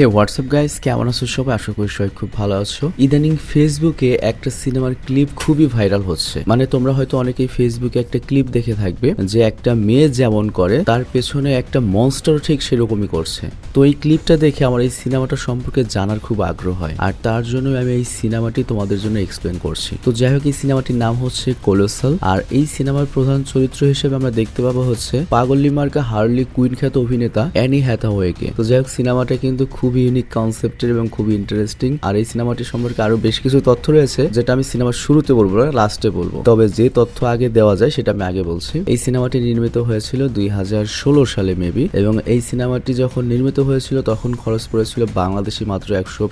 হে WhatsApp guys কেমন আছো সবাই আশা করি সবাই খুব ভালো আছো ইদানিং ফেসবুকে একটা সিনেমার ক্লিপ খুবই ভাইরাল হচ্ছে মানে তোমরা হয়তো অনেকেই ফেসবুকে একটা ক্লিপ দেখে থাকবে যে একটা মেয়ে যেমন করে তার পেছনে একটা মনস্টার ঠিক সেরকমই করছে তো এই ক্লিপটা দেখে আমার এই সিনেমাটা সম্পর্কে জানার খুব আগ্রহ হয় আর তার জন্য আমি এই সিনেমাটি তোমাদের জন্য এক্সপ্লেন করছি তো যাই হোক এই সিনেমাটির নাম হচ্ছে কোলোসাল আর এই সিনেমার প্রধান চরিত্র হিসেবে আমরা দেখতে পাবো হচ্ছে পাগল্লি মার্কা হার্লি কুইন খ্যাত অভিনেতা অ্যানি হ্যাথাওয়েকে তো যাই হোক সিনেমাটা কিন্তু খুব খুবই ইউনিক কনসেপ্টের এবং খুবই ইন্টারেস্টিং আর এই সিনেমাটি সম্পর্কে আরো বেশ কিছু তথ্য রয়েছে যেটা আমি সিনেমার শুরুতে বলবো না লাস্টে বলবো তবে যে তথ্য আগে দেওয়া যায় সেটা আমি আগে বলছি এই সিনেমাটি নির্মিত হয়েছিল দুই সালে মেবি এবং এই সিনেমাটি যখন নির্মিত হয়েছিল তখন খরচ পড়েছিল বাংলাদেশি মাত্র একশো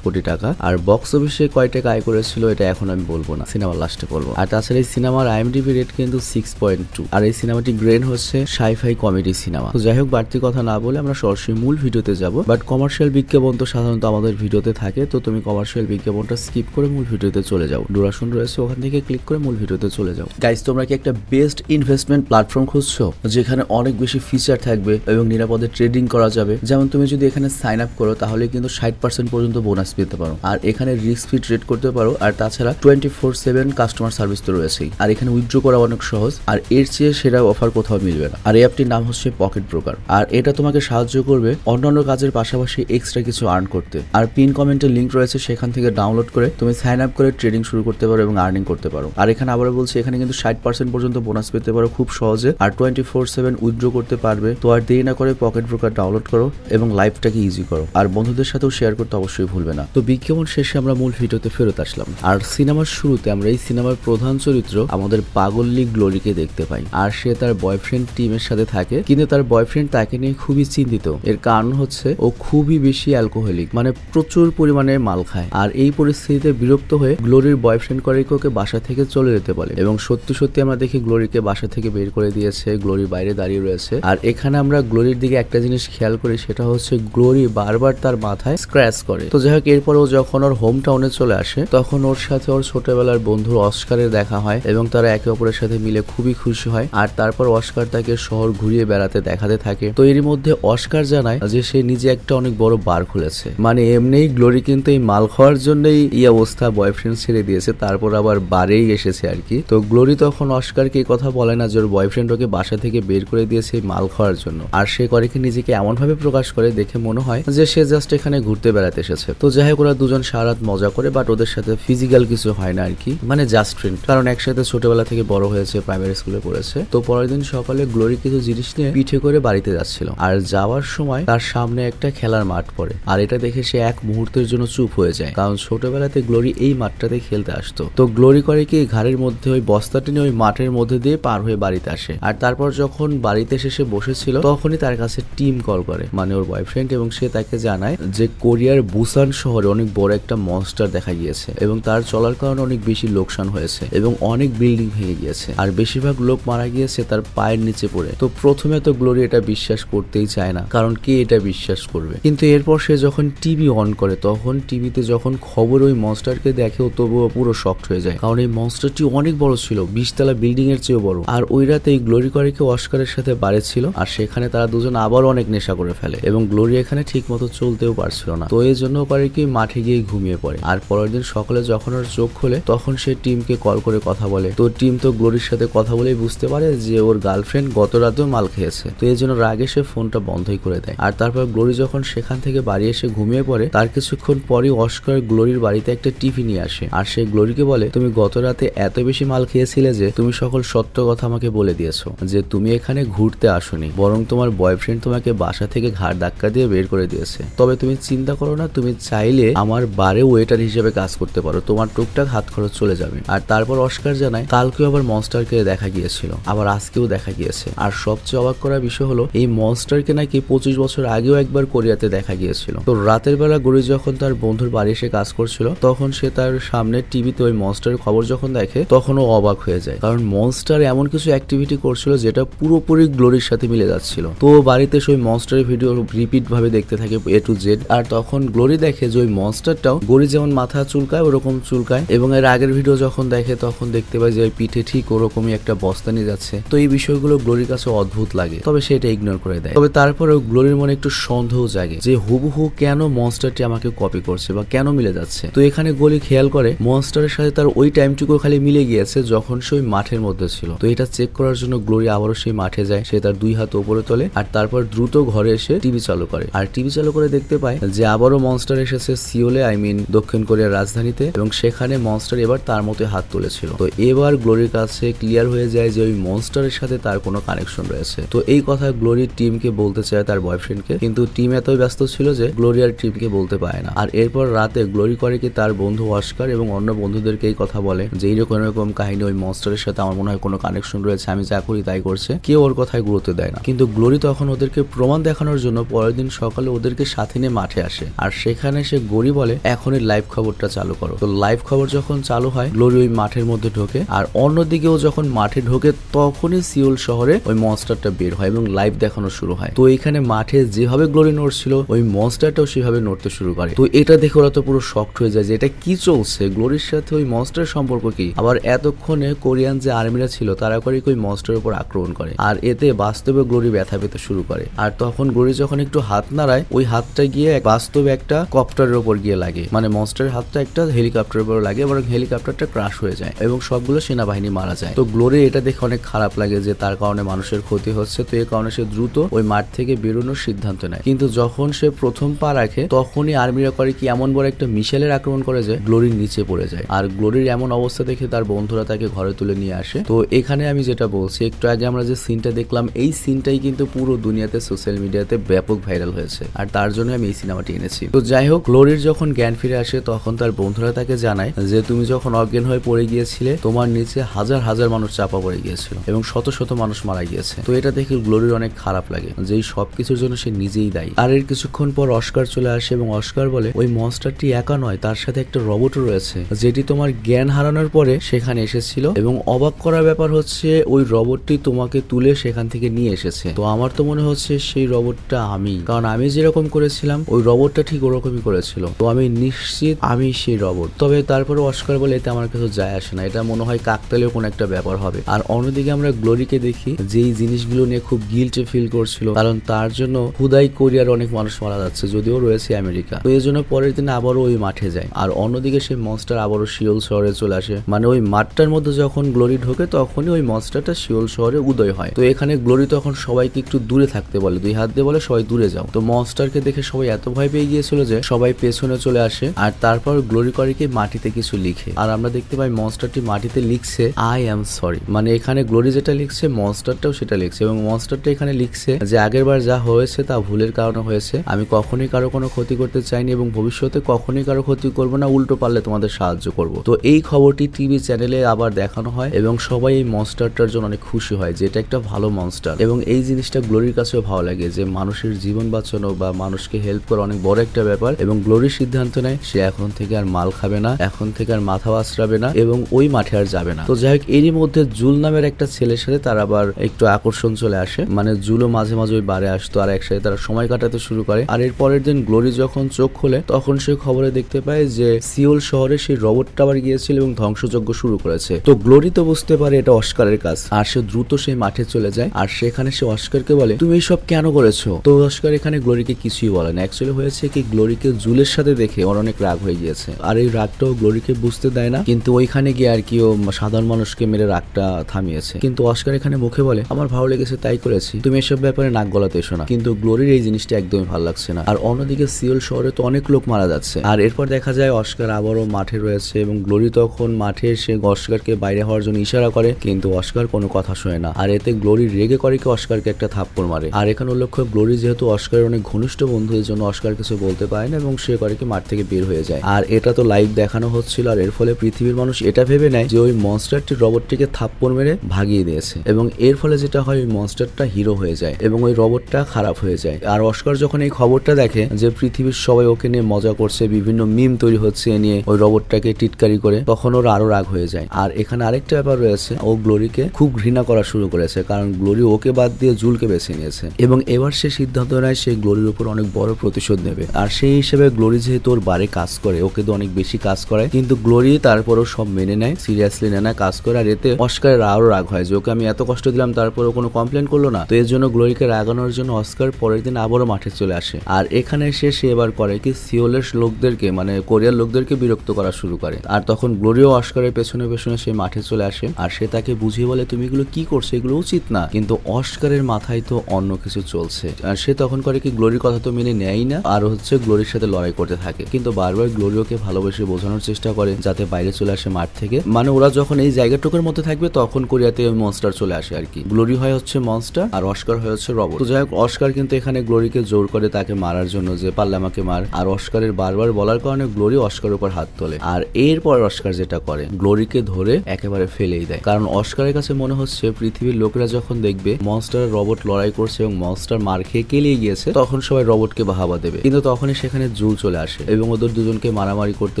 কোটি টাকা আর বক্স অফিসে কয় টাকা আয় করেছিল এটা এখন আমি বলবো না সিনেমার লাস্টে বলবো আর তাছাড়া এই সিনেমার আইএমডিবি রেট কিন্তু সিক্স পয়েন্ট টু আর এই সিনেমাটি গ্রেন হচ্ছে সাইফাই কমেডি সিনেমা তো যাই হোক বাড়তি কথা না বলে আমরা সরাসরি মূল ভিডিওতে যাব বাট কমার্শিয়াল কমার্শিয়াল বিজ্ঞাপন তো সাধারণত আমাদের ভিডিওতে থাকে তো তুমি কমার্শিয়াল বিজ্ঞাপনটা স্কিপ করে মূল ভিডিওতে চলে যাও ডোরাশন রয়েছে ওখান থেকে ক্লিক করে মূল ভিডিওতে চলে যাও গাইজ তোমরা কি একটা বেস্ট ইনভেস্টমেন্ট প্ল্যাটফর্ম খুঁজছো যেখানে অনেক বেশি ফিচার থাকবে এবং নিরাপদে ট্রেডিং করা যাবে যেমন তুমি যদি এখানে সাইন আপ করো তাহলে কিন্তু ষাট পার্সেন্ট পর্যন্ত বোনাস পেতে পারো আর এখানে রিস্ক ফি ট্রেড করতে পারো আর তাছাড়া twenty four seven customer service তো রয়েছেই আর এখানে উইথড্র করা অনেক সহজ আর এর চেয়ে সেরা অফার কোথাও মিলবে না আর এই অ্যাপটির নাম হচ্ছে পকেট ব্রোকার আর এটা তোমাকে সাহায্য করবে অন্যান্য কাজের পাশাপাশি এক্সট্রা কিছু আর্ন করতে আর পিন কমেন্টের লিঙ্ক রয়েছে সেখান থেকে ডাউনলোড করে তুমি সাইন আপ করে ট্রেডিং শুরু করতে পারো এবং আর্নিং করতে পারো আর এখানে আবার বলছি এখানে কিন্তু ষাট পার্সেন্ট পর্যন্ত বোনাস পেতে পারো খুব সহজে আর টোয়েন্টি ফোর সেভেন উইথড্র করতে পারবে তো আর দেরি না করে পকেট ব্রোকার ডাউনলোড করো এবং লাইফটাকে ইজি করো আর বন্ধুদের সাথেও শেয়ার করতে অবশ্যই ভুলবে না তো বিজ্ঞাপন শেষে আমরা মূল ভিডিওতে ফেরত আসলাম আর সিনেমার শুরুতে আমরা এই সিনেমার প্রধান চরিত্র আমাদের পাগল্লি গ্লোরিকে দেখতে পাই আর সে তার বয়ফ্রেন্ড টিমের সাথে থাকে কিন্তু তার বয়ফ্রেন্ড তাকে নিয়ে খুবই চিন্তিত এর কারণ হচ্ছে ও খুবই বেশি অ্যালকোহলিক মানে প্রচুর পরিমাণে মাল খায় আর এই পরিস্থিতিতে বিরক্ত হয়ে গ্লোরির বয়ফ্রেন্ড করিকোকে বাসা থেকে চলে যেতে বলে এবং সত্যি সত্যি আমরা দেখি গ্লোরিকে বাসা থেকে বের করে দিয়েছে গ্লোরি বাইরে দাঁড়িয়ে রয়েছে আর এখানে আমরা গ্লোরির দিকে একটা জিনিস খেয়াল করি সেটা হচ্ছে গ্লোরি বারবার তার মাথায় স্ক্র্যাচ করে তো যাই হোক এরপর ও যখন ওর হোম টাউনে চলে আসে তখন ওর সাথে ওর ছোটবেলার বন্ধুর অস্কারের দেখা হয় এবং তারা একে অপরের সাথে মিলে খুবই খুশি হয় আর তারপর অস্কার তাকে শহর ঘুরিয়ে বেড়াতে দেখাতে থাকে তো এর মধ্যে অস্কার জানায় যে সে নিজে একটা অনেক বড় বড় বার খুলেছে মানে এমনিই গ্লোরি কিন্তু এই মাল খাওয়ার জন্যই এই অবস্থা বয়ফ্রেন্ড ছেড়ে দিয়েছে তারপর আবার বারেই এসেছে আর কি তো গ্লোরি তখন অস্কারকে এই কথা বলে না যে ওর বয়ফ্রেন্ড ওকে বাসা থেকে বের করে দিয়েছে এই মাল খাওয়ার জন্য আর সে করে কি নিজেকে এমনভাবে প্রকাশ করে দেখে মনে হয় যে সে জাস্ট এখানে ঘুরতে বেড়াতে এসেছে তো যাই হোক ওরা দুজন সারাত মজা করে বাট ওদের সাথে ফিজিক্যাল কিছু হয় না আর কি মানে জাস্ট ফ্রেন্ড কারণ একসাথে ছোটবেলা থেকে বড় হয়েছে প্রাইমারি স্কুলে পড়েছে তো পরের দিন সকালে গ্লোরি কিছু জিনিস নিয়ে পিঠে করে বাড়িতে যাচ্ছিল আর যাওয়ার সময় তার সামনে একটা খেলার মাঠ পড়ে আর এটা দেখে সে এক মুহূর্তের জন্য চুপ হয়ে যায় কারণ ছোটবেলাতে গ্লোরি এই মাঠটাতে খেলতে আসতো তো গ্লোরি করে কি ঘাড়ের মধ্যে ওই বস্তা টেনে ওই মাঠের মধ্যে দিয়ে পার হয়ে বাড়িতে আসে আর তারপর যখন বাড়িতে এসে সে বসেছিল তখনই তার কাছে টিম কল করে মানে ওর বয়ফ্রেন্ড এবং সে তাকে জানায় যে কোরিয়ার বুসান শহরে অনেক বড় একটা মনস্টার দেখা গিয়েছে এবং তার চলার কারণে অনেক বেশি লোকসান হয়েছে এবং অনেক বিল্ডিং ভেঙে গিয়েছে আর বেশিরভাগ লোক মারা গিয়েছে তার পায়ের নিচে পড়ে তো প্রথমে তো গ্লোরি এটা বিশ্বাস করতেই চায় না কারণ কে এটা বিশ্বাস করবে কিন্তু কিন্তু এরপর সে যখন টিভি অন করে তখন টিভিতে যখন খবর ওই মনস্টারকে দেখে তবুও পুরো শক্ট হয়ে যায় কারণ এই মনস্টারটি অনেক বড় ছিল বিশতলা বিল্ডিং এর চেয়েও বড় আর ওই রাতে এই গ্লোরি করিকে অস্কারের সাথে বাড়ি ছিল আর সেখানে তারা দুজন আবার অনেক নেশা করে ফেলে এবং গ্লোরি এখানে ঠিক মতো চলতেও পারছিল না তো এই জন্য করিকে মাঠে গিয়ে ঘুমিয়ে পড়ে আর পরের দিন সকালে যখন ওর চোখ খোলে তখন সে টিমকে কল করে কথা বলে তো টিম তো গ্লোরির সাথে কথা বলেই বুঝতে পারে যে ওর গার্লফ্রেন্ড গত রাতেও মাল খেয়েছে তো এই জন্য রাগে সে ফোনটা বন্ধই করে দেয় আর তারপর গ্লোরি যখন সেখানে সেখান থেকে বাড়ি এসে ঘুমিয়ে পড়ে তার কিছুক্ষণ পরই অস্কার গ্লোরির বাড়িতে একটা টিভি নিয়ে আসে আর সে গ্লোরিকে বলে তুমি গত রাতে এত বেশি মাল খেয়েছিলে যে তুমি সকল সত্য কথা আমাকে বলে দিয়েছো যে তুমি এখানে ঘুরতে আসোনি বরং তোমার বয়ফ্রেন্ড তোমাকে বাসা থেকে ঘাড় ধাক্কা দিয়ে বের করে দিয়েছে তবে তুমি চিন্তা করো না তুমি চাইলে আমার বারে ওয়েটার হিসেবে কাজ করতে পারো তোমার টুকটাক হাত খরচ চলে যাবে আর তারপর অস্কার জানায় কালকেও আবার মনস্টারকে দেখা গিয়েছিল আবার আজকেও দেখা গিয়েছে আর সবচেয়ে অবাক করা বিষয় হলো এই মনস্টারকে নাকি পঁচিশ বছর আগেও একবার কোরিয়াতে দেখা দেখা গিয়েছিল তো রাতের বেলা গরি যখন তার বন্ধুর বাড়ি এসে কাজ করছিল তখন সে তার সামনে টিভিতে ওই মনস্টার খবর যখন দেখে তখন ও অবাক হয়ে যায় কারণ মনস্টার এমন কিছু অ্যাক্টিভিটি করছিল যেটা পুরোপুরি গ্লোরির সাথে মিলে যাচ্ছিল তো বাড়িতে সেই মনস্টারের ভিডিও রিপিট ভাবে দেখতে থাকে এ টু জেড আর তখন গ্লোরি দেখে যে ওই মনস্টারটাও গরি যেমন মাথা চুলকায় ওরকম চুলকায় এবং এর আগের ভিডিও যখন দেখে তখন দেখতে পায় যে ওই পিঠে ঠিক ওরকমই একটা বস্তা নিয়ে যাচ্ছে তো এই বিষয়গুলো গ্লোরির কাছে অদ্ভুত লাগে তবে সে এটা ইগনোর করে দেয় তবে তারপরেও গ্লোরির মনে একটু সন্দেহ জাগে যে যে হুবহু কেন মনস্টারটি আমাকে কপি করছে বা কেন মিলে যাচ্ছে তো এখানে গলি খেয়াল করে মনস্টারের সাথে তার ওই টাইমটুকু খালি মিলে গিয়েছে যখন সে ওই মাঠের মধ্যে ছিল তো এটা চেক করার জন্য গ্লোরি আবারও সেই মাঠে যায় সে তার দুই হাত ওপরে তোলে আর তারপর দ্রুত ঘরে এসে টিভি চালু করে আর টিভি চালু করে দেখতে পায় যে আবারও মনস্টার এসেছে সিওলে আই মিন দক্ষিণ কোরিয়ার রাজধানীতে এবং সেখানে মনস্টার এবার তার মতো হাত তুলেছিল তো এবার গ্লোরির কাছে ক্লিয়ার হয়ে যায় যে ওই মনস্টারের সাথে তার কোনো কানেকশন রয়েছে তো এই কথা গ্লোরি টিমকে বলতে চায় তার বয়ফ্রেন্ডকে কিন্তু টিম এতই ব্যস্ত ব্যস্ত ছিল যে গ্লোরিয়ার ট্রিপকে বলতে পারে না আর এরপর রাতে গ্লোরি করে কি তার বন্ধু অস্কার এবং অন্য বন্ধুদেরকে এই কথা বলে যে এইরকম এরকম কাহিনী ওই মনস্টারের সাথে আমার মনে হয় কোনো কানেকশন রয়েছে আমি যা করি তাই করছে কেউ ওর কথায় গুরুত্ব দেয় না কিন্তু গ্লোরি তখন ওদেরকে প্রমাণ দেখানোর জন্য পরের দিন সকালে ওদেরকে সাথে নিয়ে মাঠে আসে আর সেখানে সে গড়ি বলে এখনই লাইভ খবরটা চালু করো তো লাইভ খবর যখন চালু হয় গ্লোরি ওই মাঠের মধ্যে ঢোকে আর অন্যদিকেও যখন মাঠে ঢোকে তখনই সিওল শহরে ওই মনস্টারটা বের হয় এবং লাইভ দেখানো শুরু হয় তো এখানে মাঠে যেভাবে গ্লোরি নড়ছিল ওই মনস্টারটাও সেভাবে নড়তে শুরু করে তো এটা দেখে ওরা তো পুরো শক্ট হয়ে যায় যে এটা কি চলছে গ্লোরির সাথে ওই মনস্টার সম্পর্ক কি আবার এতক্ষণে কোরিয়ান যে আর্মিরা ছিল তারা করে ওই মনস্টার উপর আক্রমণ করে আর এতে বাস্তবে গ্লোরি ব্যথা পেতে শুরু করে আর তখন গ্লোরি যখন একটু হাত নাড়ায় ওই হাতটা গিয়ে বাস্তবে একটা কপ্টারের উপর গিয়ে লাগে মানে মনস্টারের হাতটা একটা হেলিকপ্টারের উপর লাগে এবং হেলিকপ্টারটা ক্রাশ হয়ে যায় এবং সবগুলো সেনাবাহিনী মারা যায় তো গ্লোরি এটা দেখে অনেক খারাপ লাগে যে তার কারণে মানুষের ক্ষতি হচ্ছে তো এ কারণে সে দ্রুত ওই মাঠ থেকে বেরোনোর সিদ্ধান্ত নেয় কিন্তু যখন সে প্রথম পা রাখে তখনই আর্মিরা করে কি এমন বড় একটা মিশেলের আক্রমণ করে যে গ্লোরির নিচে পড়ে যায় আর গ্লোরির এমন অবস্থা দেখে তার বন্ধুরা তাকে ঘরে তুলে নিয়ে আসে তো এখানে আমি যেটা বলছি একটু আগে আমরা যে সিনটা দেখলাম এই সিনটাই কিন্তু পুরো দুনিয়াতে সোশ্যাল মিডিয়াতে ব্যাপক ভাইরাল হয়েছে আর তার জন্য আমি এই সিনেমাটি এনেছি তো যাই হোক গ্লোরির যখন জ্ঞান ফিরে আসে তখন তার বন্ধুরা তাকে জানায় যে তুমি যখন অজ্ঞান হয়ে পড়ে গিয়েছিলে তোমার নিচে হাজার হাজার মানুষ চাপা পড়ে গিয়েছিল এবং শত শত মানুষ মারা গিয়েছে তো এটা দেখে গ্লোরির অনেক খারাপ লাগে যে সবকিছুর জন্য সে নিজেই দায়ী আর এর কিছু কিছুক্ষণ পর অস্কার চলে আসে এবং অস্কার বলে ওই মনস্টারটি একা নয় তার সাথে একটা রবটও রয়েছে যেটি তোমার জ্ঞান হারানোর পরে সেখানে এসেছিল এবং অবাক করার ব্যাপার হচ্ছে ওই রবটটি তোমাকে তুলে সেখান থেকে নিয়ে এসেছে তো আমার তো মনে হচ্ছে সেই রবটটা আমি কারণ আমি যেরকম করেছিলাম ওই রবটটা ঠিক ওরকমই করেছিল তো আমি নিশ্চিত আমি সেই রবট তবে তারপরে অস্কার বলে এতে আমার কিছু যায় আসে না এটা মনে হয় কাকতালেও কোনো একটা ব্যাপার হবে আর অন্যদিকে আমরা গ্লোরিকে দেখি যেই জিনিসগুলো নিয়ে খুব গিল্টে ফিল করছিল কারণ তার জন্য হুদাই কোরিয়ার অনেক মানুষ মানুষ মারা যাচ্ছে যদিও রয়েছে আমেরিকা তো এই জন্য পরের দিন আবারও ওই মাঠে যায় আর অন্যদিকে সেই মনস্টার আবারও শিওল শহরে চলে আসে মানে ওই মাঠটার মধ্যে যখন গ্লোরি ঢোকে তখনই ওই মনস্টারটা শিওল শহরে উদয় হয় তো এখানে গ্লোরি তখন সবাইকে একটু দূরে থাকতে বলে দুই হাত দিয়ে বলে সবাই দূরে যাও তো মনস্টারকে দেখে সবাই এত ভয় পেয়ে গিয়েছিল যে সবাই পেছনে চলে আসে আর তারপর গ্লোরি করে মাটিতে কিছু লিখে আর আমরা দেখতে পাই মনস্টারটি মাটিতে লিখছে আই এম সরি মানে এখানে গ্লোরি যেটা লিখছে মনস্টারটাও সেটা লিখছে এবং মনস্টারটা এখানে লিখছে যে আগের বার যা হয়েছে তা ভুলের কারণে হয়েছে আমি কখনোই কারো কোনো ক্ষতি করতে চাইনি এবং ভবিষ্যতে কখনোই কারো ক্ষতি করবো না উল্টো পারলে তোমাদের সাহায্য করব তো এই খবরটি টিভি চ্যানেলে আবার দেখানো হয় এবং সবাই এই মনস্টারটার জন্য অনেক খুশি হয় যে এটা একটা ভালো মনস্টার এবং এই জিনিসটা গ্লোরির কাছেও ভালো লাগে যে মানুষের জীবন বাঁচানো বা মানুষকে হেল্প করা অনেক বড় একটা ব্যাপার এবং গ্লোরি সিদ্ধান্ত নেয় সে এখন থেকে আর মাল খাবে না এখন থেকে আর মাথা আশ্রাবে না এবং ওই মাঠে আর যাবে না তো যাই হোক এরই মধ্যে জুল নামের একটা ছেলের সাথে তার আবার একটু আকর্ষণ চলে আসে মানে জুলও মাঝে মাঝে ওই বারে আসতো আর একসাথে তারা সময় কাটাতে শুরু করে পারে আর এর পরের দিন গ্লোরি যখন চোখ খোলে তখন সে খবরে দেখতে পায় যে সিওল শহরে সেই রবটটা আবার গিয়েছিল এবং ধ্বংসযজ্ঞ শুরু করেছে তো গ্লোরি তো বুঝতে পারে এটা অস্কারের কাজ আর সে দ্রুত সেই মাঠে চলে যায় আর সেখানে সে অস্কারকে বলে তুমি এইসব কেন করেছো তো অস্কার এখানে গ্লোরিকে কিছুই বলে না অ্যাকচুয়ালি হয়েছে কি গ্লোরিকে জুলের সাথে দেখে ওর অনেক রাগ হয়ে গিয়েছে আর এই রাগটাও গ্লোরিকে বুঝতে দেয় না কিন্তু ওইখানে গিয়ে আর কি ও সাধারণ মানুষকে মেরে রাগটা থামিয়েছে কিন্তু অস্কার এখানে মুখে বলে আমার ভালো লেগেছে তাই করেছি তুমি এসব ব্যাপারে নাক গলাতে এসো না কিন্তু গ্লোরির এই জিনিসটা একদমই ভালো ভালো লাগছে না আর অন্যদিকে সিওল শহরে তো অনেক লোক মারা যাচ্ছে আর এরপর দেখা যায় অস্কার আবারও মাঠে রয়েছে এবং গ্লোরি তখন মাঠে এসে অস্কারকে বাইরে হওয়ার জন্য ইশারা করে কিন্তু অস্কার কোনো কথা শোনে না আর এতে গ্লোরি রেগে করে কি অস্কারকে একটা থাপ্পড় মারে আর এখানে উল্লেখ্য গ্লোরি যেহেতু অস্কারের অনেক ঘনিষ্ঠ বন্ধু এর জন্য অস্কার কিছু বলতে পারে না এবং সে করে কি মাঠ থেকে বের হয়ে যায় আর এটা তো লাইভ দেখানো হচ্ছিল আর এর ফলে পৃথিবীর মানুষ এটা ভেবে নেয় যে ওই মনস্টারটি রবটটিকে থাপ্পড় মেরে ভাগিয়ে দিয়েছে এবং এর ফলে যেটা হয় ওই মনস্টারটা হিরো হয়ে যায় এবং ওই রবটটা খারাপ হয়ে যায় আর অস্কার যখন এই এই খবরটা দেখে যে পৃথিবীর সবাই ওকে নিয়ে মজা করছে বিভিন্ন মিম তৈরি হচ্ছে নিয়ে ওই রবটটাকে টিটকারি করে তখন ওর আরো রাগ হয়ে যায় আর এখানে আরেকটা ব্যাপার রয়েছে ও গ্লোরিকে খুব ঘৃণা করা শুরু করেছে কারণ গ্লোরি ওকে বাদ দিয়ে জুলকে বেছে নিয়েছে এবং এবার সে সিদ্ধান্ত নেয় সে গ্লোরির উপর অনেক বড় প্রতিশোধ নেবে আর সেই হিসেবে গ্লোরি যেহেতু ওর বারে কাজ করে ওকে তো অনেক বেশি কাজ করে কিন্তু গ্লোরি তারপরও সব মেনে নেয় সিরিয়াসলি নেয় না কাজ করে আর এতে অস্কারের আরো রাগ হয় যে ওকে আমি এত কষ্ট দিলাম তারপরও কোনো কমপ্লেন করলো না তো এর জন্য গ্লোরিকে রাগানোর জন্য অস্কার পরের দিন আবারও মাঠে চলে আসে আর এখানে এসে সে এবার করে কি সিওলের লোকদেরকে মানে কোরিয়ার লোকদেরকে বিরক্ত করা শুরু করে আর তখন গ্লোরিও অস্কারের পেছনে পেছনে সে মাঠে চলে আসে আর সে তাকে বুঝিয়ে বলে তুমি এগুলো কি করছো এগুলো উচিত না কিন্তু অস্কারের মাথায় তো অন্য কিছু চলছে আর সে তখন করে কি গ্লোরির কথা তো মেনে নেয়ই না আর হচ্ছে গ্লোরির সাথে লড়াই করতে থাকে কিন্তু বারবার গ্লোরিওকে ভালোবেসে বোঝানোর চেষ্টা করে যাতে বাইরে চলে আসে মাঠ থেকে মানে ওরা যখন এই জায়গাটুকুর মধ্যে থাকবে তখন কোরিয়াতে মনস্টার চলে আসে আর কি গ্লোরি হয় হচ্ছে মনস্টার আর অস্কার হয় হচ্ছে রবট তো যাই হোক অস্কার কিন্তু এখানে গ্লোরিকে জোর করে তাকে মারার জন্য যে পারলে আমাকে মার আর অস্কারের বারবার বলার কারণে গ্লোরি অস্কার উপর হাত তোলে আর এরপর অস্কার যেটা করে গ্লোরিকে ধরে একেবারে ফেলেই দেয় কারণ অস্কারের কাছে মনে হচ্ছে পৃথিবীর লোকেরা যখন দেখবে মনস্টার রবট লড়াই করছে এবং মনস্টার মার খেয়ে কেলিয়ে গিয়েছে তখন সবাই রবটকে বাহাবা দেবে কিন্তু তখনই সেখানে জুল চলে আসে এবং ওদের দুজনকে মারামারি করতে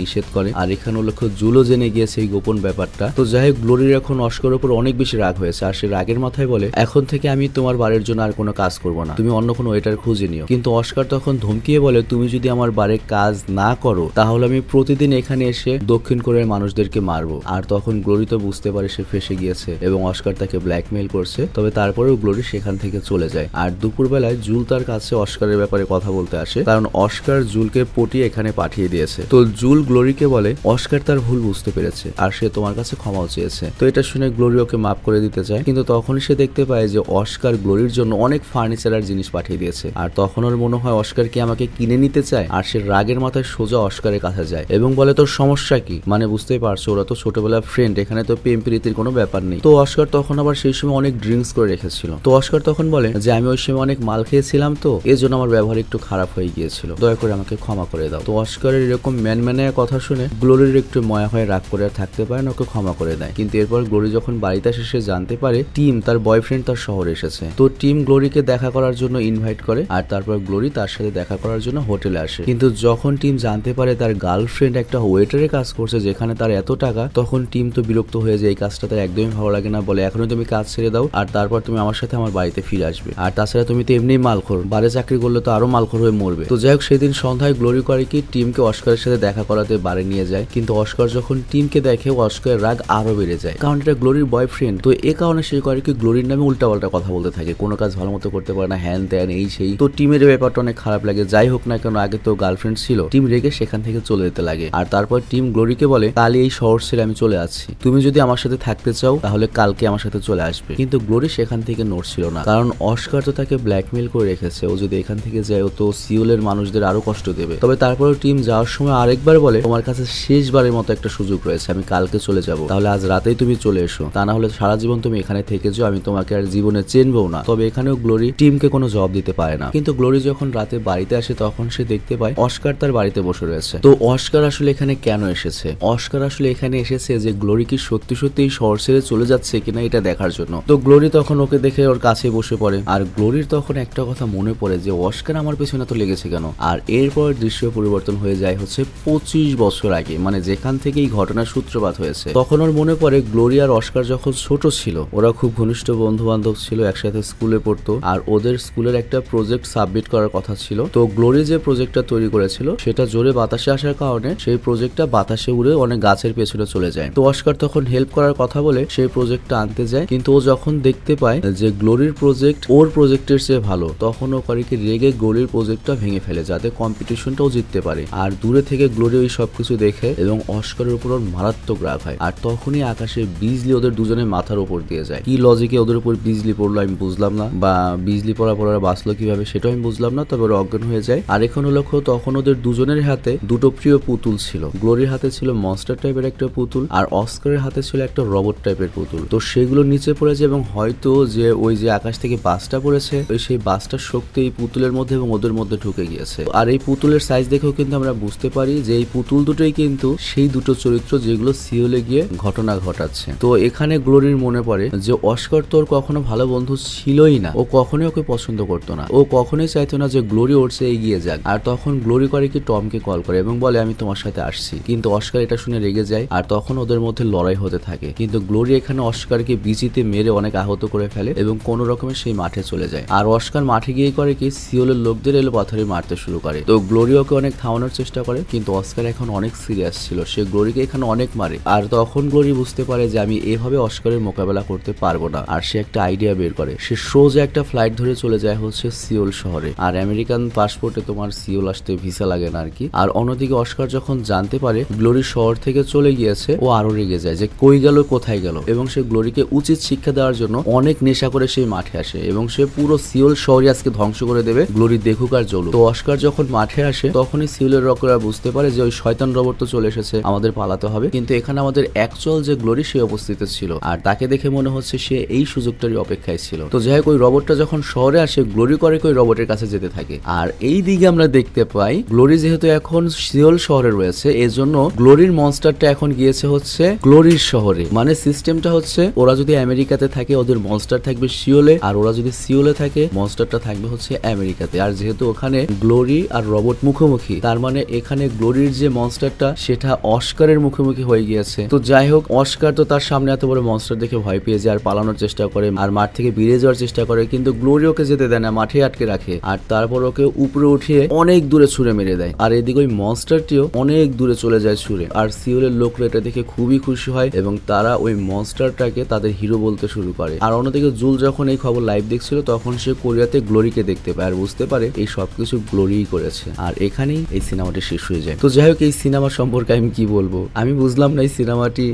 নিষেধ করে আর এখানে লক্ষ্য জুলও জেনে গিয়েছে এই গোপন ব্যাপারটা তো যাই হোক গ্লোরির এখন অস্কার উপর অনেক বেশি রাগ হয়েছে আর সে রাগের মাথায় বলে এখন থেকে আমি তোমার বাড়ির জন্য আর কোনো কাজ করবো না তুমি অন্য কোনো ওয়েটার খুঁজে নিও কিন্তু অস্কার তখন ধমকিয়ে বলে তুমি যদি আমার বারে কাজ না করো তাহলে আমি প্রতিদিন এখানে এসে দক্ষিণ কোরিয়ার মানুষদেরকে মারবো আর তখন গ্লোরি তো বুঝতে পারে সে ফেসে গিয়েছে এবং অস্কার তাকে ব্ল্যাকমেইল করছে তবে তারপরেও গ্লোরি সেখান থেকে চলে যায় আর দুপুরবেলায় জুল তার কাছে অস্কারের ব্যাপারে কথা বলতে আসে কারণ অস্কার জুলকে পটি এখানে পাঠিয়ে দিয়েছে তো জুল গ্লোরিকে বলে অস্কার তার ভুল বুঝতে পেরেছে আর সে তোমার কাছে ক্ষমাও চেয়েছে তো এটা শুনে গ্লোরি ওকে মাফ করে দিতে চায় কিন্তু তখন সে দেখতে পায় যে অস্কার গ্লোরির জন্য অনেক ফার্নিচার আর জিনিস পাঠিয়ে দিয়েছে আর তখনও কারণে মনে হয় অস্কার কি আমাকে কিনে নিতে চায় আর সে রাগের মাথায় সোজা অস্কারের কাছে যায় এবং বলে তোর সমস্যা কি মানে বুঝতেই পারছো ওরা তো ছোটবেলার ফ্রেন্ড এখানে তো প্রেম প্রীতির কোনো ব্যাপার নেই তো অস্কার তখন আবার সেই সময় অনেক ড্রিঙ্কস করে রেখেছিল তো অস্কার তখন বলে যে আমি ওই সময় অনেক মাল খেয়েছিলাম তো এজন্য আমার ব্যবহার একটু খারাপ হয়ে গিয়েছিল দয়া করে আমাকে ক্ষমা করে দাও তো অস্কারের এরকম ম্যানে কথা শুনে গ্লোরির একটু ময়া হয়ে রাগ করে আর থাকতে পারে না ওকে ক্ষমা করে দেয় কিন্তু এরপর গ্লোরি যখন বাড়িতে আসে সে জানতে পারে টিম তার বয়ফ্রেন্ড তার শহরে এসেছে তো টিম গ্লোরিকে দেখা করার জন্য ইনভাইট করে আর তারপর পরিচালক গ্লোরি তার সাথে দেখা করার জন্য হোটেলে আসে কিন্তু যখন টিম জানতে পারে তার গার্লফ্রেন্ড একটা ওয়েটারের কাজ করছে যেখানে তার এত টাকা তখন টিম তো বিরক্ত হয়ে যায় এই কাজটা তার একদমই ভালো লাগে না বলে এখনই তুমি কাজ ছেড়ে দাও আর তারপর তুমি আমার সাথে আমার বাড়িতে ফিরে আসবে আর তাছাড়া তুমি তো এমনি মালখোর বারে চাকরি করলে তো আরো মালখোর হয়ে মরবে তো যাই হোক সেদিন সন্ধ্যায় গ্লোরি করে কি টিমকে অস্কারের সাথে দেখা করাতে বারে নিয়ে যায় কিন্তু অস্কার যখন টিমকে দেখে অস্কারের রাগ আরো বেড়ে যায় কারণ এটা গ্লোরির বয়ফ্রেন্ড তো এ কারণে সে করে কি গ্লোরির নামে উল্টাপাল্টা কথা বলতে থাকে কোনো কাজ ভালো মতো করতে পারে না হ্যান ত্যান এই সেই তো টিমের ব্যাপারটা অনেক খারাপ লাগে যাই হোক না কেন আগে তো গার্লফ্রেন্ড ছিল টিম রেগে সেখান থেকে চলে যেতে লাগে আর তারপর টিম গ্লোরিকে বলে তাহলে এই শহর ছেড়ে আমি চলে আসছি তুমি যদি আমার সাথে থাকতে চাও তাহলে কালকে আমার সাথে চলে আসবে কিন্তু গ্লোরি সেখান থেকে নড়ছিল না কারণ অস্কার তো তাকে ব্ল্যাকমেল করে রেখেছে ও যদি এখান থেকে যায় ও তো সিউলের মানুষদের আরো কষ্ট দেবে তবে তারপরে টিম যাওয়ার সময় আরেকবার বলে তোমার কাছে শেষবারের মতো একটা সুযোগ রয়েছে আমি কালকে চলে যাব তাহলে আজ রাতেই তুমি চলে এসো তা না হলে সারা জীবন তুমি এখানে থেকে যাও আমি তোমাকে আর জীবনে চেনবো না তবে এখানেও গ্লোরি টিমকে কোনো জবাব দিতে পারে না কিন্তু গ্লোরি পরে যখন রাতে বাড়িতে আসে তখন সে দেখতে পায় অস্কার তার বাড়িতে বসে রয়েছে তো অস্কার আসলে এখানে কেন এসেছে অস্কার আসলে এখানে এসেছে যে গ্লোরি কি সত্যি সত্যি শহর ছেড়ে চলে যাচ্ছে কিনা এটা দেখার জন্য তো গ্লোরি তখন ওকে দেখে ওর কাছে বসে পড়ে আর গ্লোরির তখন একটা কথা মনে পড়ে যে অস্কার আমার পেছনে তো লেগেছে কেন আর এরপর দৃশ্য পরিবর্তন হয়ে যায় হচ্ছে পঁচিশ বছর আগে মানে যেখান থেকে এই ঘটনার সূত্রপাত হয়েছে তখন ওর মনে পড়ে গ্লোরি আর অস্কার যখন ছোট ছিল ওরা খুব ঘনিষ্ঠ বন্ধু বান্ধব ছিল একসাথে স্কুলে পড়তো আর ওদের স্কুলের একটা প্রজেক্ট সাবমিট কমপ্লিট করার কথা ছিল তো গ্লোরি যে প্রজেক্টটা তৈরি করেছিল সেটা জোরে বাতাসে আসার কারণে সেই প্রজেক্টটা বাতাসে উড়ে অনেক গাছের পেছনে চলে যায় তো অস্কার তখন হেল্প করার কথা বলে সেই প্রজেক্টটা আনতে যায় কিন্তু ও যখন দেখতে পায় যে গ্লোরির প্রজেক্ট ওর প্রজেক্টের চেয়ে ভালো তখন ও করে কি রেগে গ্লোরির প্রজেক্টটা ভেঙে ফেলে যাতে কম্পিটিশনটাও জিততে পারে আর দূরে থেকে গ্লোরি ওই সবকিছু দেখে এবং অস্কারের উপর ওর মারাত্মক রাগ হয় আর তখনই আকাশে বিজলি ওদের দুজনের মাথার উপর দিয়ে যায় কি লজিকে ওদের উপর বিজলি পড়লো আমি বুঝলাম না বা বিজলি পড়া পড়া বাঁচলো কিভাবে সেটাও আমি বুঝলাম বুঝলাম না তবে অজ্ঞান হয়ে যায় আর এখন লক্ষ্য তখন ওদের দুজনের হাতে দুটো প্রিয় পুতুল ছিল গ্লোরির হাতে ছিল মনস্টার টাইপের একটা পুতুল আর অস্কারের হাতে ছিল একটা রবট টাইপের পুতুল তো সেগুলো নিচে পড়েছে এবং হয়তো যে ওই যে আকাশ থেকে বাসটা পড়েছে ওই সেই বাসটার শক্তি এই পুতুলের মধ্যে এবং ওদের মধ্যে ঢুকে গিয়েছে আর এই পুতুলের সাইজ দেখেও কিন্তু আমরা বুঝতে পারি যে এই পুতুল দুটোই কিন্তু সেই দুটো চরিত্র যেগুলো সিওলে গিয়ে ঘটনা ঘটাচ্ছে তো এখানে গ্লোরির মনে পড়ে যে অস্কার তোর কখনো ভালো বন্ধু ছিলই না ও কখনোই ওকে পছন্দ করতো না ও কখনোই চাই চাইতো না যে গ্লোরি ওর্সে এগিয়ে যাক আর তখন গ্লোরি করে কি টমকে কল করে এবং বলে আমি তোমার সাথে আসছি কিন্তু অস্কার এটা শুনে রেগে যায় আর তখন ওদের মধ্যে লড়াই হতে থাকে কিন্তু গ্লোরি এখানে অস্কারকে বিজিতে মেরে অনেক আহত করে ফেলে এবং কোনো রকমের সেই মাঠে চলে যায় আর অস্কার মাঠে গিয়ে করে কি সিওলের লোকদের এলো পাথরে মারতে শুরু করে তো গ্লোরি ওকে অনেক থামানোর চেষ্টা করে কিন্তু অস্কার এখন অনেক সিরিয়াস ছিল সে গ্লোরিকে এখানে অনেক মারে আর তখন গ্লোরি বুঝতে পারে যে আমি এভাবে অস্কারের মোকাবেলা করতে পারবো না আর সে একটা আইডিয়া বের করে সে সোজা একটা ফ্লাইট ধরে চলে যায় হচ্ছে সিওল শহরে আর আমেরিকান পাসপোর্টে তোমার সিওল আসতে ভিসা লাগে না আর কি আর অন্যদিকে অস্কার যখন জানতে পারে গ্লোরি শহর থেকে চলে গিয়েছে ও আরো রেগে যায় যে কই গেল কোথায় গেল এবং সে গ্লোরিকে উচিত শিক্ষা দেওয়ার জন্য অনেক নেশা করে সেই মাঠে আসে এবং সে পুরো সিওল শহরই আজকে ধ্বংস করে দেবে গ্লোরি দেখুক আর জলুক তো অস্কার যখন মাঠে আসে তখনই সিওলের রকরা বুঝতে পারে যে ওই শয়তান রবট তো চলে এসেছে আমাদের পালাতে হবে কিন্তু এখানে আমাদের অ্যাকচুয়াল যে গ্লোরি সে অবস্থিত ছিল আর তাকে দেখে মনে হচ্ছে সে এই সুযোগটারই অপেক্ষায় ছিল তো যাই হোক ওই রবটটা যখন শহরে আসে গ্লোরি করে ওই রবটের কাছে কাছে যেতে থাকে আর এই দিকে আমরা দেখতে পাই গ্লোরি যেহেতু এখন সিওল শহরে রয়েছে এজন্য গ্লোরির মনস্টারটা এখন গিয়েছে হচ্ছে গ্লোরির শহরে মানে সিস্টেমটা হচ্ছে ওরা যদি আমেরিকাতে থাকে ওদের মনস্টার থাকবে সিওলে আর ওরা যদি সিওলে থাকে মনস্টারটা থাকবে হচ্ছে আমেরিকাতে আর যেহেতু ওখানে গ্লোরি আর রবট মুখোমুখি তার মানে এখানে গ্লোরির যে মনস্টারটা সেটা অস্কারের মুখোমুখি হয়ে গিয়েছে তো যাই হোক অস্কার তো তার সামনে এত বড় মনস্টার দেখে ভয় পেয়ে যায় আর পালানোর চেষ্টা করে আর মাঠ থেকে বেরিয়ে যাওয়ার চেষ্টা করে কিন্তু গ্লোরি ওকে যেতে দেয় না মাঠে আটকে রাখে আর তারপর ওকে উপরে উঠিয়ে অনেক দূরে ছুঁড়ে মেরে দেয় আর এদিকে ওই মনস্টারটিও অনেক দূরে চলে যায় ছুঁড়ে আর সিওলের লোকরা এটা দেখে খুবই খুশি হয় এবং তারা ওই মনস্টারটাকে তাদের হিরো বলতে শুরু করে আর অন্যদিকে জুল যখন এই খবর লাইভ দেখছিল তখন সে কোরিয়াতে গ্লোরিকে দেখতে পায় আর বুঝতে পারে এই সবকিছু গ্লোরি করেছে আর এখানেই এই সিনেমাটি শেষ হয়ে যায় তো যাই হোক এই সিনেমা সম্পর্কে আমি কি বলবো আমি বুঝলাম না এই সিনেমাটি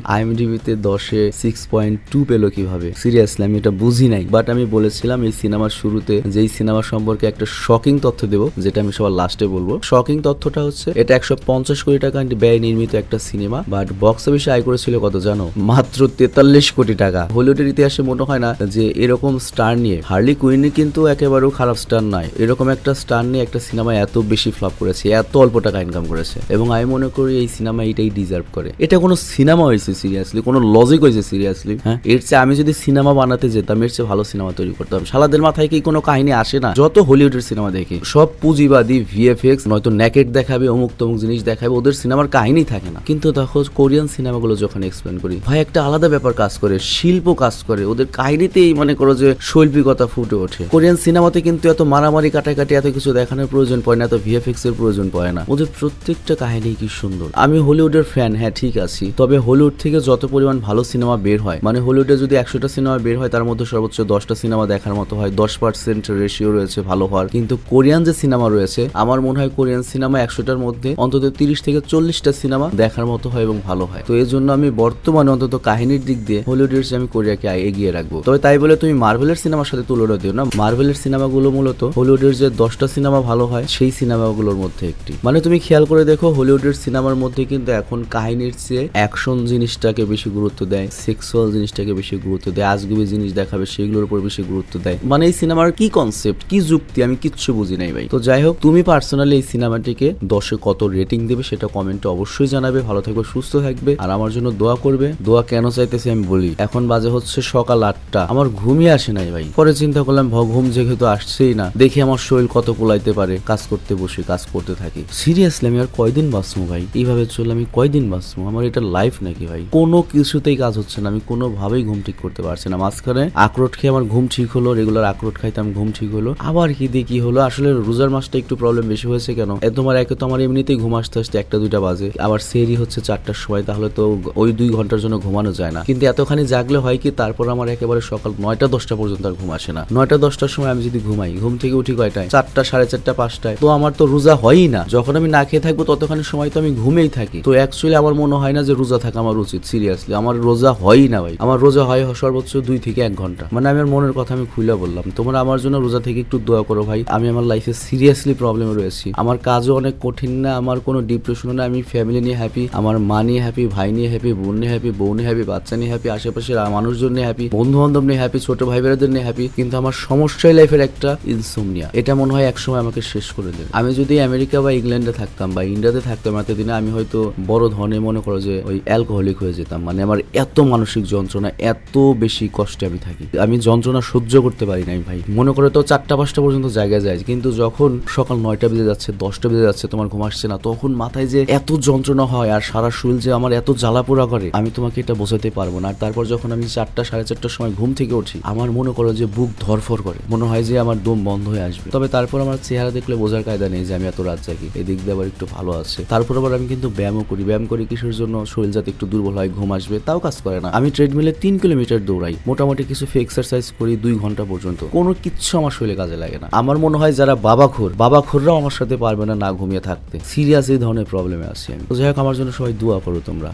তে দশে সিক্স পয়েন্ট টু পেলো কিভাবে সিরিয়াসলি আমি এটা বুঝি নাই বাট আমি বলেছিলাম এই সিনেমার শুরুতে যে এই সিনেমা সম্পর্কে একটা একটা শকিং তথ্য দেব যেটা আমি সবার লাস্টে বলবো শকিং তথ্যটা হচ্ছে এটা একশো পঞ্চাশ কোটি টাকা ব্যয় নির্মিত একটা সিনেমা বাট বক্স অফিসে আয় করেছিল কত জানো মাত্র তেতাল্লিশ কোটি টাকা হলিউডের ইতিহাসে মনে হয় না যে এরকম স্টার নিয়ে হার্লি কুইনি কিন্তু একেবারেও খারাপ স্টার নয় এরকম একটা স্টার নিয়ে একটা সিনেমা এত বেশি ফ্লপ করেছে এত অল্প টাকা ইনকাম করেছে এবং আমি মনে করি এই সিনেমা এটাই ডিজার্ভ করে এটা কোনো সিনেমা হয়েছে সিরিয়াসলি কোনো লজিক হয়েছে সিরিয়াসলি হ্যাঁ এর চেয়ে আমি যদি সিনেমা বানাতে যেতাম এর চেয়ে ভালো সিনেমা তৈরি করতাম সালাদের মাথায় কি কোনো কাহিনী আসে না যত হলিউড বাজেটের সিনেমা দেখি সব পুঁজিবাদী ভিএফএক্স নয়তো ন্যাকেট দেখাবে অমুক তমুক জিনিস দেখাবে ওদের সিনেমার কাহিনী থাকে না কিন্তু দেখো কোরিয়ান সিনেমাগুলো যখন এক্সপ্লেন করি ভাই একটা আলাদা ব্যাপার কাজ করে শিল্প কাজ করে ওদের কাহিনীতেই মনে করো যে শৈল্পিকতা ফুটে ওঠে কোরিয়ান সিনেমাতে কিন্তু এত মারামারি কাটাকাটি এত কিছু দেখানোর প্রয়োজন পড়ে না এত ভিএফএক্স এর প্রয়োজন পড়ে না ওদের প্রত্যেকটা কাহিনী কি সুন্দর আমি হলিউডের ফ্যান হ্যাঁ ঠিক আছি তবে হলিউড থেকে যত পরিমাণ ভালো সিনেমা বের হয় মানে হলিউডে যদি একশোটা সিনেমা বের হয় তার মধ্যে সর্বোচ্চ দশটা সিনেমা দেখার মতো হয় দশ পার্সেন্ট রেশিও রয়েছে ভালো হওয়ার পাওয়ার কিন্তু কোরিয়ান যে সিনেমা রয়েছে আমার মনে হয় কোরিয়ান সিনেমা একশোটার মধ্যে অন্তত তিরিশ থেকে চল্লিশটা সিনেমা দেখার মতো হয় এবং ভালো হয় তো এই জন্য আমি বর্তমানে অন্তত কাহিনীর দিক দিয়ে হলিউডের আমি কোরিয়াকে এগিয়ে রাখবো তবে তাই বলে তুমি মার্ভেলের সিনেমার সাথে তুলনা দিও না মার্ভেলের সিনেমাগুলো মূলত হলিউডের যে দশটা সিনেমা ভালো হয় সেই সিনেমাগুলোর মধ্যে একটি মানে তুমি খেয়াল করে দেখো হলিউডের সিনেমার মধ্যে কিন্তু এখন কাহিনীর চেয়ে অ্যাকশন জিনিসটাকে বেশি গুরুত্ব দেয় সেক্সুয়াল জিনিসটাকে বেশি গুরুত্ব দেয় আজগুবি জিনিস দেখাবে সেগুলোর উপর বেশি গুরুত্ব দেয় মানে এই সিনেমার কি কনসেপ্ট কি যুক্তি আমি আমি কিচ্ছু বুঝি নাই ভাই তো যাই হোক তুমি পার্সোনালি এই সিনেমাটিকে দশে কত রেটিং দেবে সেটা কমেন্টে অবশ্যই জানাবে ভালো থাকবে সুস্থ থাকবে আর আমার জন্য দোয়া করবে দোয়া কেন চাইতেছি আমি বলি এখন বাজে হচ্ছে সকাল আটটা আমার ঘুমই আসে নাই ভাই পরে চিন্তা করলাম ঘুম যেহেতু আসছেই না দেখি আমার শরীর কত পোলাইতে পারে কাজ করতে বসে কাজ করতে থাকি সিরিয়াসলি আমি আর কয়দিন বাঁচবো ভাই এইভাবে চললে আমি কয়দিন বাঁচবো আমার এটা লাইফ নাকি ভাই কোনো কিছুতেই কাজ হচ্ছে না আমি কোনোভাবেই ঘুম ঠিক করতে পারছি না মাঝখানে আখরোট খেয়ে আমার ঘুম ঠিক হলো রেগুলার আখরোট খাইতাম ঘুম ঠিক হলো আবার কি কি হলো আসলে রোজার মাসটা একটু প্রবলেম বেশি হয়েছে কেন তোমার একে তোমার এমনিতেই ঘুম আসতে আসতে একটা দুইটা বাজে আবার সেরি হচ্ছে চারটার সময় তাহলে তো ওই দুই ঘন্টার জন্য ঘুমানো যায় না কিন্তু এতখানি জাগলে হয় কি তারপর আমার একেবারে সকাল নয়টা দশটা পর্যন্ত আর ঘুম আসে না নয়টা দশটার সময় আমি যদি ঘুমাই ঘুম থেকে উঠি কয়টায় চারটা সাড়ে চারটা পাঁচটায় তো আমার তো রোজা হয়ই না যখন আমি না খেয়ে থাকবো ততখানি সময় তো আমি ঘুমেই থাকি তো অ্যাকচুয়ালি আমার মনে হয় না যে রোজা থাকা আমার উচিত সিরিয়াসলি আমার রোজা হয়ই না ভাই আমার রোজা হয় সর্বোচ্চ দুই থেকে এক ঘন্টা মানে আমার মনের কথা আমি খুলে বললাম তোমরা আমার জন্য রোজা থেকে একটু দোয়া করো ভাই ভাই আমি আমার লাইফে সিরিয়াসলি প্রবলেম রয়েছি আমার কাজও অনেক কঠিন না আমার কোনো ডিপ্রেশন না আমি ফ্যামিলি নিয়ে হ্যাপি আমার মা নিয়ে হ্যাপি ভাই নিয়ে হ্যাপি বোন নিয়ে হ্যাপি বউ নিয়ে হ্যাপি বাচ্চা নিয়ে হ্যাপি আশেপাশের মানুষজন নিয়ে হ্যাপি বন্ধু বান্ধব নিয়ে হ্যাপি ছোট ভাই বোনদের নিয়ে হ্যাপি কিন্তু আমার সমস্যায় লাইফের একটা ইনসোমনিয়া এটা মনে হয় একসময় আমাকে শেষ করে দেবে আমি যদি আমেরিকা বা ইংল্যান্ডে থাকতাম বা ইন্ডিয়াতে থাকতাম এতদিনে আমি হয়তো বড় ধরনের মনে করো যে ওই অ্যালকোহলিক হয়ে যেতাম মানে আমার এত মানসিক যন্ত্রণা এত বেশি কষ্টে আমি থাকি আমি যন্ত্রণা সহ্য করতে পারি না ভাই মনে করে তো চারটা পাঁচটা পর্যন্ত জায়গায় যায় কিন্তু যখন সকাল নয়টা বেজে যাচ্ছে দশটা বেজে যাচ্ছে তোমার ঘুম আসছে না তখন মাথায় যে এত যন্ত্রণা হয় আর সারা শরীর যে আমার এত জ্বালা পোড়া করে আমি তোমাকে এটা বোঝাতে পারবো না আর তারপর যখন আমি চারটা সাড়ে চারটার সময় ঘুম থেকে উঠি আমার মনে করো যে বুক ধরফর করে মনে হয় যে আমার দম বন্ধ হয়ে আসবে তবে তারপর আমার চেহারা দেখলে বোঝার কায়দা নেই যে আমি এত রাত জাগি এদিক দিয়ে আবার একটু ভালো আছে তারপর আবার আমি কিন্তু ব্যায়ামও করি ব্যায়াম করি কিসের জন্য শরীর যাতে একটু দুর্বল হয় ঘুম আসবে তাও কাজ করে না আমি ট্রেডমিলে তিন কিলোমিটার দৌড়াই মোটামুটি কিছু এক্সারসাইজ করি দুই ঘন্টা পর্যন্ত কোনো কিচ্ছু আমার শরীরে কাজে লাগে না আমার মনে হয় যারা বাবাখোর বাবাখোররাও আমার সাথে পারবে না না ঘুমিয়ে থাকতে সিরিয়াস এই ধরনের প্রবলেমে আসি আমি যাই হোক আমার জন্য সবাই দোয়া করো তোমরা